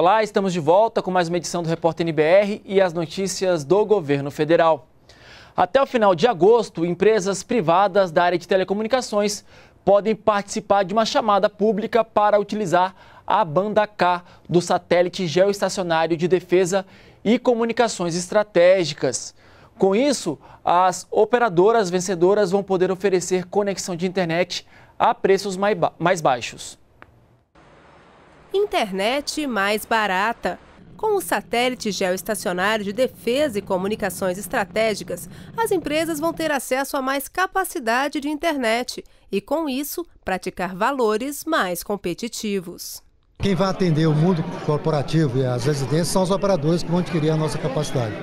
Olá, estamos de volta com mais uma edição do Repórter NBR e as notícias do governo federal. Até o final de agosto, empresas privadas da área de telecomunicações podem participar de uma chamada pública para utilizar a banda K do satélite geoestacionário de defesa e comunicações estratégicas. Com isso, as operadoras vencedoras vão poder oferecer conexão de internet a preços mais baixos internet mais barata. Com o satélite geoestacionário de defesa e comunicações estratégicas, as empresas vão ter acesso a mais capacidade de internet e, com isso, praticar valores mais competitivos. Quem vai atender o mundo corporativo e as residências são os operadores que vão adquirir a nossa capacidade.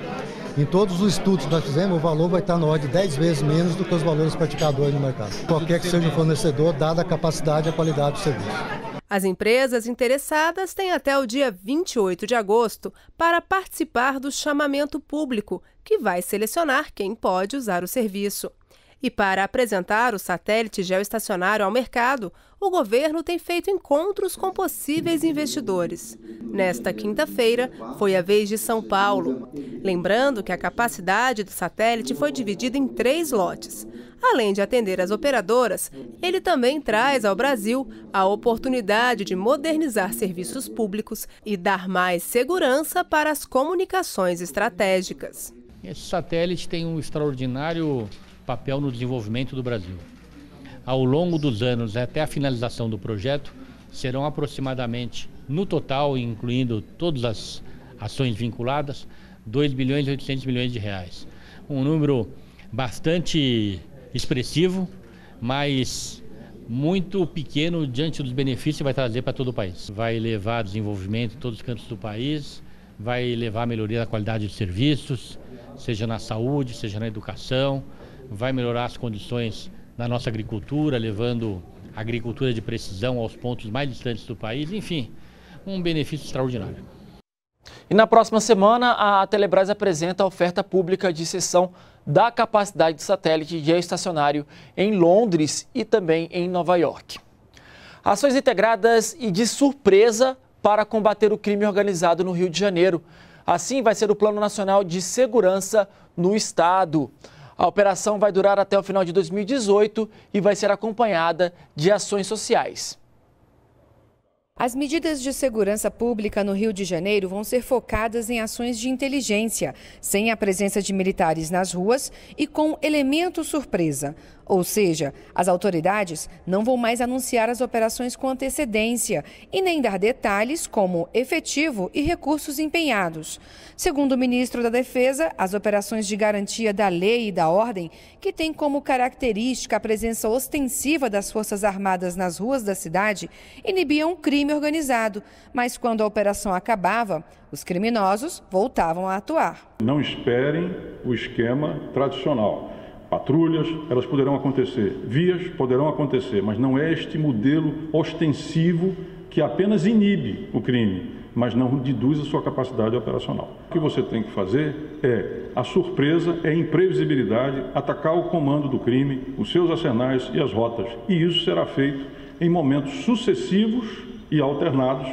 Em todos os estudos que nós fizemos, o valor vai estar na ordem de 10 vezes menos do que os valores praticados hoje no mercado. Qualquer que seja o fornecedor, dada a capacidade e a qualidade do serviço. As empresas interessadas têm até o dia 28 de agosto para participar do chamamento público, que vai selecionar quem pode usar o serviço. E para apresentar o satélite geoestacionário ao mercado, o governo tem feito encontros com possíveis investidores. Nesta quinta-feira, foi a vez de São Paulo. Lembrando que a capacidade do satélite foi dividida em três lotes. Além de atender as operadoras, ele também traz ao Brasil a oportunidade de modernizar serviços públicos e dar mais segurança para as comunicações estratégicas. Esse satélite tem um extraordinário papel no desenvolvimento do Brasil. Ao longo dos anos, até a finalização do projeto, serão aproximadamente, no total, incluindo todas as ações vinculadas, 2 bilhões e 800 milhões de reais. Um número bastante expressivo, mas muito pequeno diante dos benefícios que vai trazer para todo o país. Vai levar desenvolvimento em todos os cantos do país, vai levar a melhoria da qualidade de serviços, seja na saúde, seja na educação, vai melhorar as condições na nossa agricultura, levando a agricultura de precisão aos pontos mais distantes do país, enfim, um benefício extraordinário. E na próxima semana, a Telebrás apresenta a oferta pública de sessão da capacidade do satélite geoestacionário em Londres e também em Nova York. Ações integradas e de surpresa para combater o crime organizado no Rio de Janeiro. Assim vai ser o Plano Nacional de Segurança no Estado. A operação vai durar até o final de 2018 e vai ser acompanhada de ações sociais. As medidas de segurança pública no Rio de Janeiro vão ser focadas em ações de inteligência, sem a presença de militares nas ruas e com elemento surpresa. Ou seja, as autoridades não vão mais anunciar as operações com antecedência e nem dar detalhes como efetivo e recursos empenhados. Segundo o ministro da Defesa, as operações de garantia da lei e da ordem, que têm como característica a presença ostensiva das Forças Armadas nas ruas da cidade, inibiam crime organizado, mas quando a operação acabava, os criminosos voltavam a atuar. Não esperem o esquema tradicional patrulhas, elas poderão acontecer, vias poderão acontecer, mas não é este modelo ostensivo que apenas inibe o crime, mas não reduz a sua capacidade operacional. O que você tem que fazer é a surpresa, é a imprevisibilidade, atacar o comando do crime, os seus arsenais e as rotas. E isso será feito em momentos sucessivos e alternados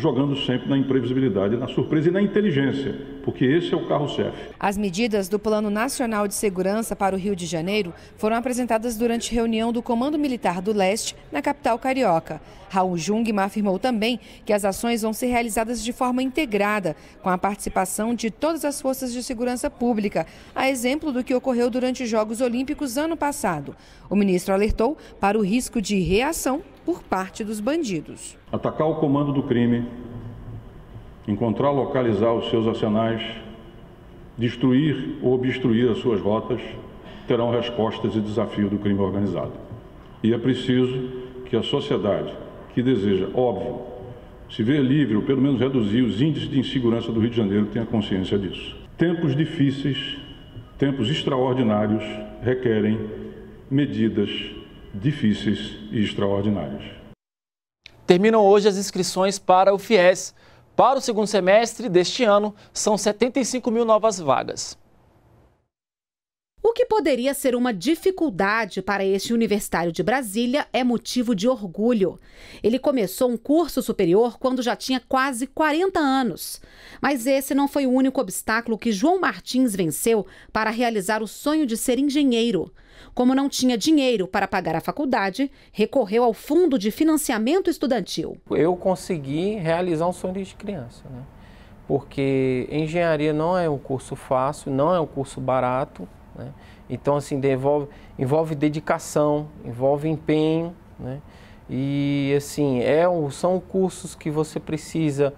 jogando sempre na imprevisibilidade, na surpresa e na inteligência, porque esse é o carro-chefe. As medidas do Plano Nacional de Segurança para o Rio de Janeiro foram apresentadas durante reunião do Comando Militar do Leste, na capital carioca. Raul Jungmann afirmou também que as ações vão ser realizadas de forma integrada, com a participação de todas as forças de segurança pública, a exemplo do que ocorreu durante os Jogos Olímpicos ano passado. O ministro alertou para o risco de reação por parte dos bandidos. Atacar o comando do crime, encontrar, localizar os seus arsenais, destruir ou obstruir as suas rotas, terão respostas e desafios do crime organizado. E é preciso que a sociedade que deseja, óbvio, se ver livre ou pelo menos reduzir os índices de insegurança do Rio de Janeiro tenha consciência disso. Tempos difíceis, tempos extraordinários requerem medidas difíceis e extraordinários. Terminam hoje as inscrições para o FIES. Para o segundo semestre deste ano, são 75 mil novas vagas. O que poderia ser uma dificuldade para este universitário de Brasília é motivo de orgulho. Ele começou um curso superior quando já tinha quase 40 anos. Mas esse não foi o único obstáculo que João Martins venceu para realizar o sonho de ser engenheiro. Como não tinha dinheiro para pagar a faculdade, recorreu ao Fundo de Financiamento Estudantil. Eu consegui realizar um sonho de criança, né? porque engenharia não é um curso fácil, não é um curso barato. Né? Então, assim, devolve, envolve dedicação, envolve empenho, né? E, assim, é, são cursos que você precisa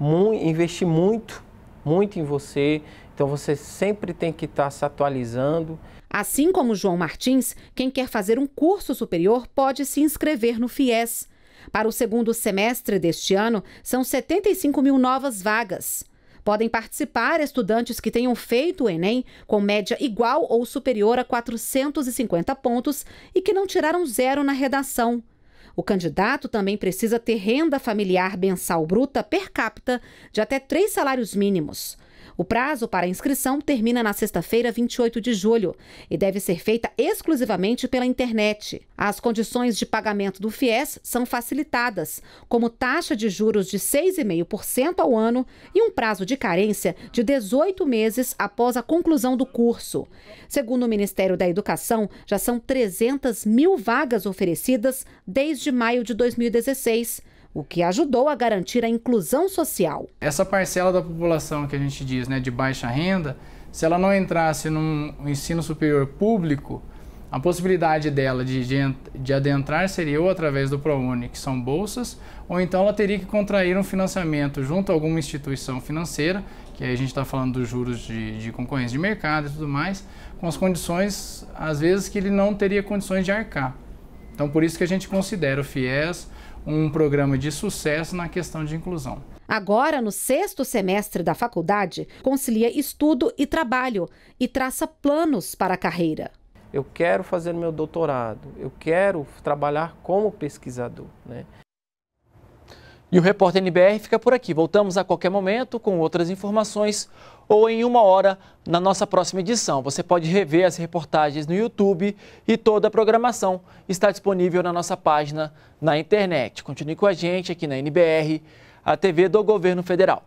mu investir muito, muito em você. Então, você sempre tem que estar tá se atualizando. Assim como João Martins, quem quer fazer um curso superior pode se inscrever no FIES. Para o segundo semestre deste ano, são 75 mil novas vagas. Podem participar estudantes que tenham feito o Enem com média igual ou superior a 450 pontos e que não tiraram zero na redação. O candidato também precisa ter renda familiar mensal bruta per capita de até três salários mínimos. O prazo para inscrição termina na sexta-feira, 28 de julho, e deve ser feita exclusivamente pela internet. As condições de pagamento do FIES são facilitadas, como taxa de juros de 6,5% ao ano e um prazo de carência de 18 meses após a conclusão do curso. Segundo o Ministério da Educação, já são 300 mil vagas oferecidas desde maio de 2016 o que ajudou a garantir a inclusão social. Essa parcela da população que a gente diz né, de baixa renda, se ela não entrasse num ensino superior público, a possibilidade dela de, de, de adentrar seria ou através do ProUni, que são bolsas, ou então ela teria que contrair um financiamento junto a alguma instituição financeira, que aí a gente está falando dos juros de, de concorrência de mercado e tudo mais, com as condições, às vezes, que ele não teria condições de arcar. Então, por isso que a gente considera o FIES um programa de sucesso na questão de inclusão. Agora, no sexto semestre da faculdade, concilia estudo e trabalho e traça planos para a carreira. Eu quero fazer meu doutorado, eu quero trabalhar como pesquisador. Né? E o Repórter NBR fica por aqui. Voltamos a qualquer momento com outras informações ou em uma hora na nossa próxima edição. Você pode rever as reportagens no YouTube e toda a programação está disponível na nossa página na internet. Continue com a gente aqui na NBR, a TV do Governo Federal.